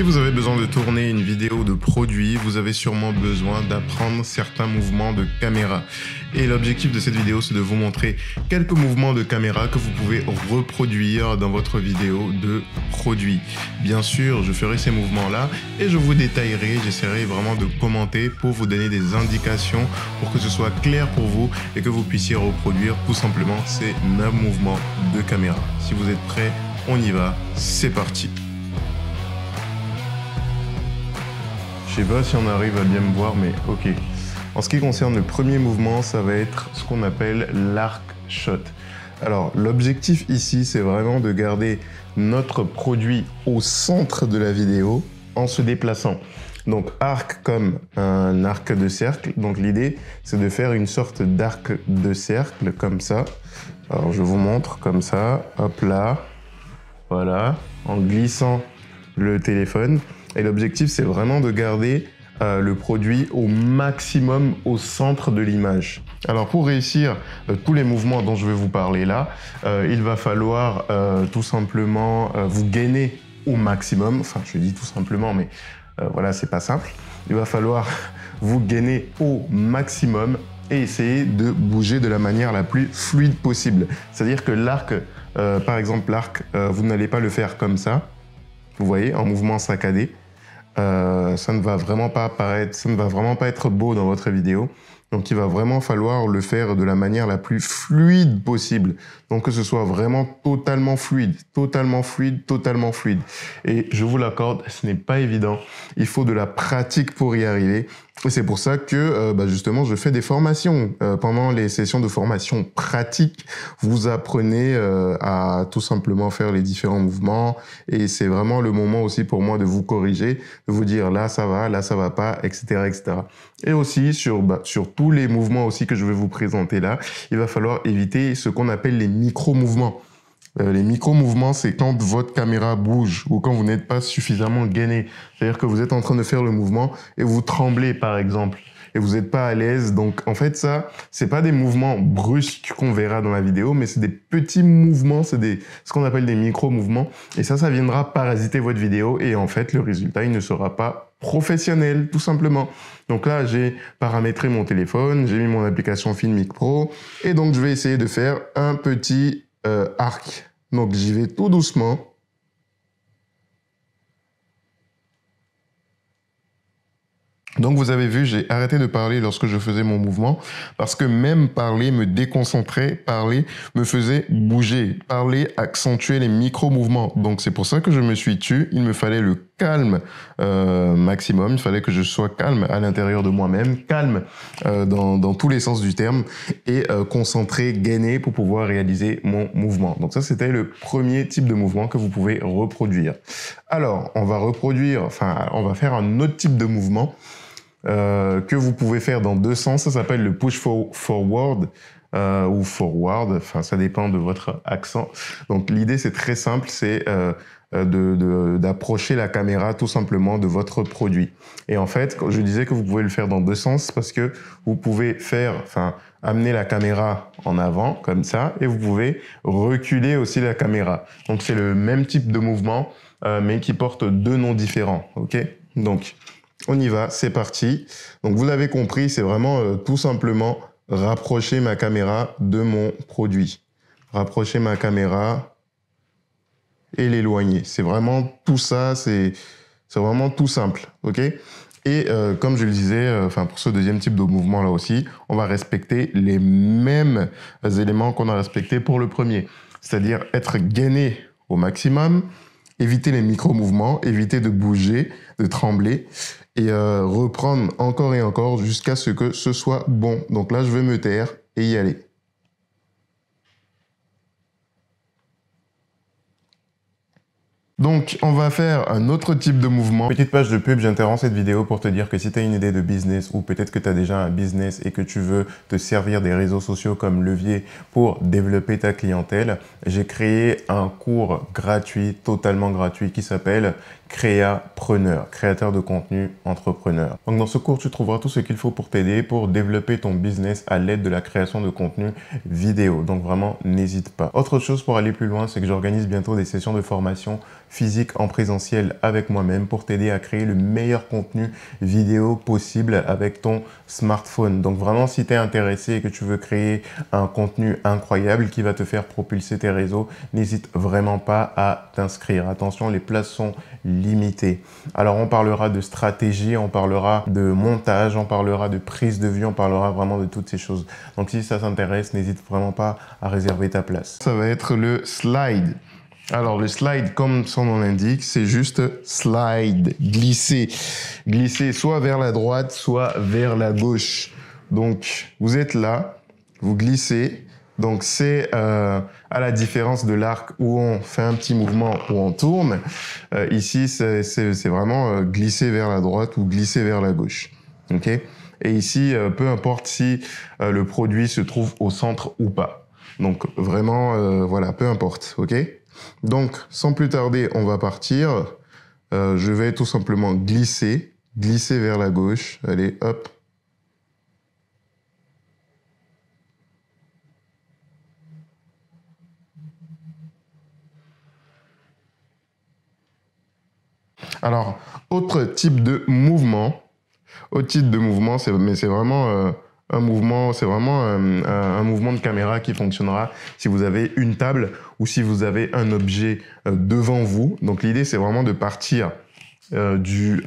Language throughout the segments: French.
Si vous avez besoin de tourner une vidéo de produit, vous avez sûrement besoin d'apprendre certains mouvements de caméra. Et l'objectif de cette vidéo, c'est de vous montrer quelques mouvements de caméra que vous pouvez reproduire dans votre vidéo de produit. Bien sûr, je ferai ces mouvements-là et je vous détaillerai, j'essaierai vraiment de commenter pour vous donner des indications pour que ce soit clair pour vous et que vous puissiez reproduire tout simplement ces 9 mouvements de caméra. Si vous êtes prêts, on y va, c'est parti. pas si on arrive à bien me voir, mais ok. En ce qui concerne le premier mouvement, ça va être ce qu'on appelle l'arc shot. Alors l'objectif ici, c'est vraiment de garder notre produit au centre de la vidéo en se déplaçant. Donc arc comme un arc de cercle. Donc l'idée, c'est de faire une sorte d'arc de cercle comme ça. Alors je vous montre comme ça, hop là, voilà, en glissant le téléphone. Et l'objectif, c'est vraiment de garder euh, le produit au maximum au centre de l'image. Alors pour réussir euh, tous les mouvements dont je vais vous parler là, euh, il va falloir tout simplement vous gainer au maximum. Enfin, je dis tout simplement, mais voilà, c'est pas simple. Il va falloir vous gainer au maximum et essayer de bouger de la manière la plus fluide possible. C'est-à-dire que l'arc, par exemple l'arc, vous n'allez pas le faire comme ça, vous voyez, en mouvement saccadé. Euh, ça ne va vraiment pas apparaître, ça ne va vraiment pas être beau dans votre vidéo. Donc il va vraiment falloir le faire de la manière la plus fluide possible. Donc que ce soit vraiment totalement fluide, totalement fluide, totalement fluide. Et je vous l'accorde, ce n'est pas évident. Il faut de la pratique pour y arriver. Et C'est pour ça que euh, bah justement je fais des formations. Euh, pendant les sessions de formation pratique, vous apprenez euh, à tout simplement faire les différents mouvements et c'est vraiment le moment aussi pour moi de vous corriger, de vous dire là ça va, là ça va pas, etc., etc. Et aussi sur bah, sur tous les mouvements aussi que je vais vous présenter là, il va falloir éviter ce qu'on appelle les micro mouvements. Euh, les micro-mouvements, c'est quand votre caméra bouge ou quand vous n'êtes pas suffisamment gainé. C'est-à-dire que vous êtes en train de faire le mouvement et vous tremblez, par exemple, et vous n'êtes pas à l'aise. Donc, en fait, ça, c'est pas des mouvements brusques qu'on verra dans la vidéo, mais c'est des petits mouvements, c'est ce qu'on appelle des micro-mouvements. Et ça, ça viendra parasiter votre vidéo et en fait, le résultat, il ne sera pas professionnel, tout simplement. Donc là, j'ai paramétré mon téléphone, j'ai mis mon application Filmic Pro et donc je vais essayer de faire un petit euh, arc. Donc j'y vais tout doucement. Donc vous avez vu, j'ai arrêté de parler lorsque je faisais mon mouvement parce que même parler me déconcentrait, parler me faisait bouger, parler accentuait les micro-mouvements. Donc c'est pour ça que je me suis tué. il me fallait le calme euh, maximum. Il fallait que je sois calme à l'intérieur de moi-même, calme euh, dans, dans, tous les sens du terme et euh, concentré, gainé pour pouvoir réaliser mon mouvement. Donc ça, c'était le premier type de mouvement que vous pouvez reproduire. Alors, on va reproduire, enfin, on va faire un autre type de mouvement que vous pouvez faire dans deux sens. Ça s'appelle le push for forward. ou forward, enfin ça dépend de votre accent. Donc l'idée c'est très simple, c'est euh, d'approcher la caméra tout simplement de votre produit. Et en fait, je disais que vous pouvez le faire dans deux sens parce que vous pouvez faire, enfin, amener la caméra en avant comme ça et vous pouvez reculer aussi la caméra. Donc c'est le même type de mouvement euh, mais qui porte deux noms différents. Ok Donc on y va, c'est parti. Donc vous l'avez compris, c'est vraiment euh, tout simplement rapprocher ma caméra de mon produit. Rapprocher ma caméra et l'éloigner. C'est vraiment tout ça, c'est vraiment tout simple, ok Et euh, comme je le disais, euh, enfin pour ce deuxième type de mouvement là aussi, on va respecter les mêmes éléments qu'on a respecté pour le premier, c'est-à-dire être gainé au maximum, éviter les micro-mouvements, éviter de bouger, de trembler, et euh, reprendre encore et encore jusqu'à ce que ce soit bon. Donc là, je vais me taire et y aller. Donc, on va faire un autre type de mouvement. Petite page de pub, j'interromps cette vidéo pour te dire que si tu as une idée de business ou peut-être que tu as déjà un business et que tu veux te servir des réseaux sociaux comme levier pour développer ta clientèle, j'ai créé un cours gratuit, totalement gratuit, qui s'appelle Créapreneur, créateur de contenu, entrepreneur. Donc, dans ce cours, tu trouveras tout ce qu'il faut pour t'aider pour développer ton business à l'aide de la création de contenu vidéo. Donc, vraiment, n'hésite pas. Autre chose pour aller plus loin, c'est que j'organise bientôt des sessions de formation physique en présentiel avec moi-même pour t'aider à créer le meilleur contenu vidéo possible avec ton smartphone. Donc vraiment, si tu es intéressé et que tu veux créer un contenu incroyable qui va te faire propulser tes réseaux, n'hésite vraiment pas à t'inscrire. Attention, les places sont limitées. Alors on parlera de stratégie, on parlera de montage, on parlera de prise de vue, on parlera vraiment de toutes ces choses. Donc si ça t'intéresse, n'hésite vraiment pas à réserver ta place. Ça va être le slide. Alors le slide, comme son nom l'indique, c'est juste slide, glisser. Glisser soit vers la droite, soit vers la gauche. Donc vous êtes là, vous glissez. Donc c'est euh, à la différence de l'arc où on fait un petit mouvement, où on tourne. Euh, ici, c'est vraiment euh, glisser vers la droite ou glisser vers la gauche. ok Et ici, euh, peu importe si le produit se trouve au centre ou pas. Donc vraiment, voilà, peu importe. ok donc, sans plus tarder, on va partir. Euh, je vais tout simplement glisser, glisser vers la gauche. Allez, hop. Alors, autre type de mouvement, autre type de mouvement, mais c'est vraiment... Euh, un mouvement, c'est vraiment euh, un, mouvement de caméra qui fonctionnera si vous avez une table ou si vous avez un objet euh, devant vous. Donc l'idée, c'est vraiment de partir euh, du,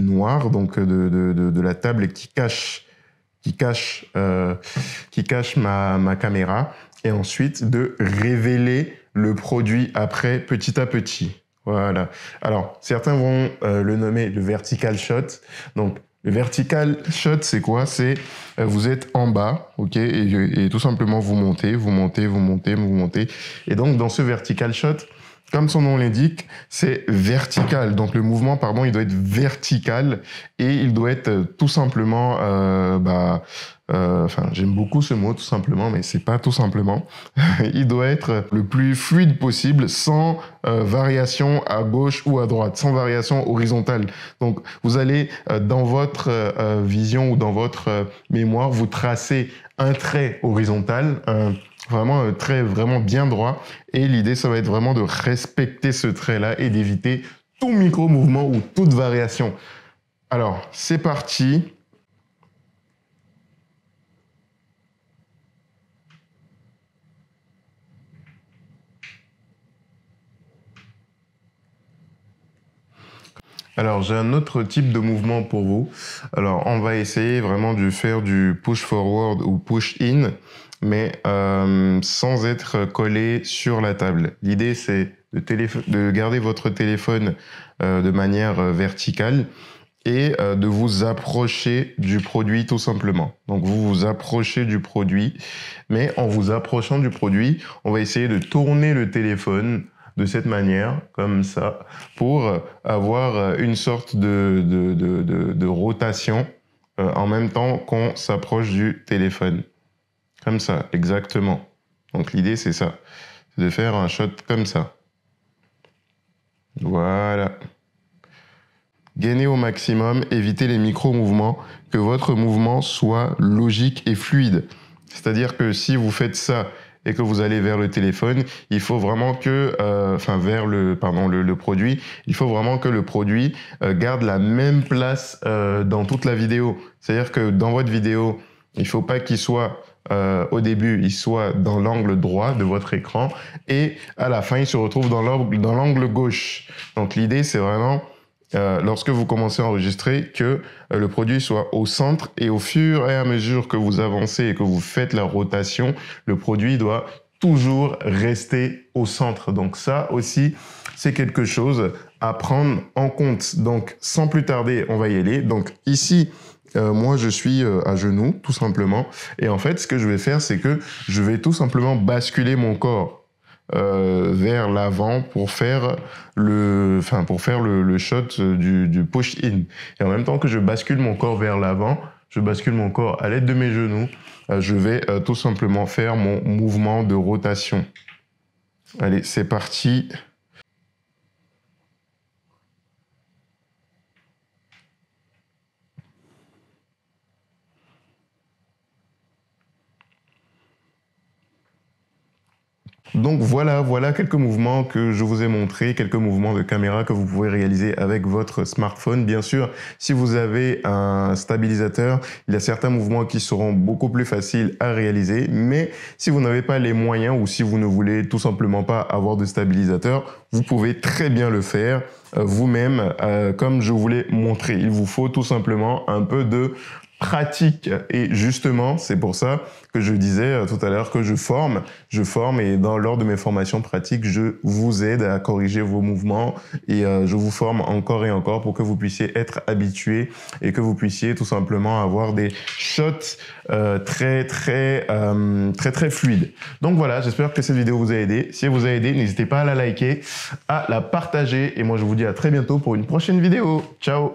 noir, donc de, la table qui cache, qui cache, qui cache ma caméra, et ensuite de révéler le produit après petit à petit. Voilà. Alors, certains vont euh, le nommer le vertical shot. Donc, le vertical shot, c'est quoi C'est euh, vous êtes en bas, ok, et, tout simplement vous montez, vous montez, vous montez, vous montez. Et donc, dans ce vertical shot, comme son nom l'indique, c'est vertical. Donc le mouvement, pardon, il doit être vertical et il doit être euh, tout simplement, euh, bah, euh, enfin j'aime beaucoup ce mot tout simplement, mais c'est pas tout simplement. il doit être le plus fluide possible, sans euh, variation à gauche ou à droite, sans variation horizontale. Donc vous allez euh, dans votre vision ou dans votre mémoire, vous tracez un trait horizontal, vraiment euh, très vraiment bien droit. Et l'idée, ça va être vraiment de respecter ce trait-là et d'éviter tout micro-mouvement ou toute variation. Alors, c'est parti. Alors j'ai un autre type de mouvement pour vous. Alors on va essayer vraiment de faire du push forward ou push in, mais euh, sans être collé sur la table. L'idée c'est de, garder votre téléphone euh, de manière euh, verticale et de vous approcher du produit tout simplement. Donc vous vous approchez du produit, mais en vous approchant du produit, on va essayer de tourner le téléphone de cette manière, comme ça, pour euh, avoir euh, une sorte de, rotation euh, en même temps qu'on s'approche du téléphone. Comme ça, exactement. Donc l'idée, c'est ça. C'est de faire un shot comme ça. Voilà. Gainez au maximum, évitez les micro-mouvements, que votre mouvement soit logique et fluide. C'est-à-dire que si vous faites ça et que vous allez vers le téléphone, il faut vraiment que, euh, enfin vers le, pardon, le, produit, il faut vraiment que le produit euh, garde la même place euh, dans toute la vidéo. C'est-à-dire que dans votre vidéo, il faut pas qu'il soit au début, il soit dans l'angle droit de votre écran et à la fin, il se retrouve dans l'angle gauche. Donc l'idée, c'est vraiment euh, lorsque vous commencez à enregistrer, que euh, le produit soit au centre et au fur et à mesure que vous avancez et que vous faites la rotation, le produit doit toujours rester au centre. Donc ça aussi, c'est quelque chose à prendre en compte. Donc sans plus tarder, on va y aller. Donc ici, euh, moi je suis à genoux tout simplement et en fait ce que je vais faire c'est que je vais tout simplement basculer mon corps euh, vers l'avant pour faire le, enfin pour faire le, le shot du, du push in. Et en même temps que je bascule mon corps vers l'avant, je bascule mon corps à l'aide de mes genoux. Euh, je vais euh, tout simplement faire mon mouvement de rotation. Allez, c'est parti. Donc voilà, voilà quelques mouvements que je vous ai montrés, quelques mouvements de caméra que vous pouvez réaliser avec votre smartphone. Bien sûr, si vous avez un stabilisateur, il y a certains mouvements qui seront beaucoup plus faciles à réaliser, mais si vous n'avez pas les moyens ou si vous ne voulez tout simplement pas avoir de stabilisateur, vous pouvez très bien le faire euh, vous-même, euh, comme je vous l'ai montré. Il vous faut tout simplement un peu de pratique. Et justement, c'est pour ça que je disais euh, tout à l'heure que je forme, je forme et dans lors de mes formations pratiques, je vous aide à corriger vos mouvements et euh, je vous forme encore et encore pour que vous puissiez être habitué et que vous puissiez tout simplement avoir des shots euh, très très très très fluides. Donc voilà, j'espère que cette vidéo vous a aidé. Si elle vous a aidé, n'hésitez pas à la liker, à la partager et moi je vous dis à très bientôt pour une prochaine vidéo. Ciao.